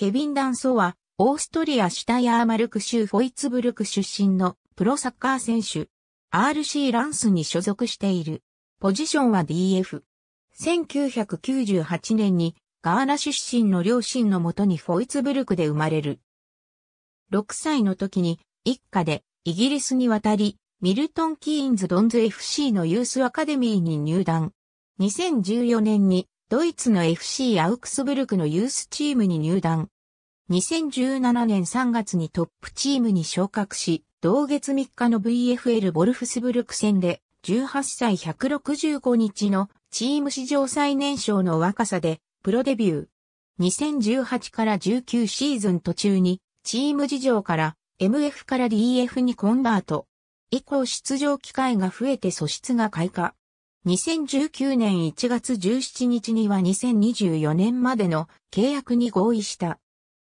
ケビン・ダンソは、オーストリア・シュタヤーマルク州フォイツブルク出身のプロサッカー選手、RC ランスに所属している。ポジションは DF。1998年にガーナ出身の両親のもとにフォイツブルクで生まれる。6歳の時に一家でイギリスに渡り、ミルトン・キーンズ・ドンズ FC のユースアカデミーに入団。2014年にドイツの FC アウクスブルクのユースチームに入団。2017年3月にトップチームに昇格し、同月3日の VFL ボルフスブルク戦で、18歳165日のチーム史上最年少の若さで、プロデビュー。2018から19シーズン途中に、チーム事情から MF から DF にコンバート。以降出場機会が増えて素質が開花。2019年1月17日には2024年までの契約に合意した。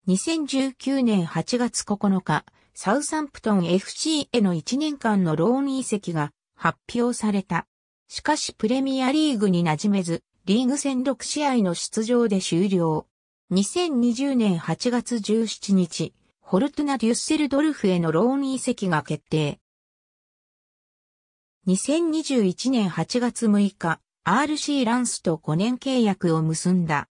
2019年8月9日、サウサンプトン FC への1年間のローン移籍が発表された。しかしプレミアリーグに馴染めず、リーグ戦6試合の出場で終了。2020年8月17日、ホルトナ・デュッセルドルフへのローン移籍が決定。2021年8月6日、RC ランスと5年契約を結んだ。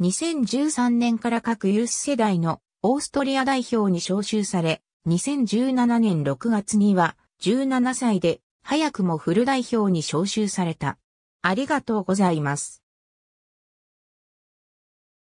2013年から各ユース世代のオーストリア代表に招集され、2017年6月には17歳で早くもフル代表に招集された。ありがとうございます。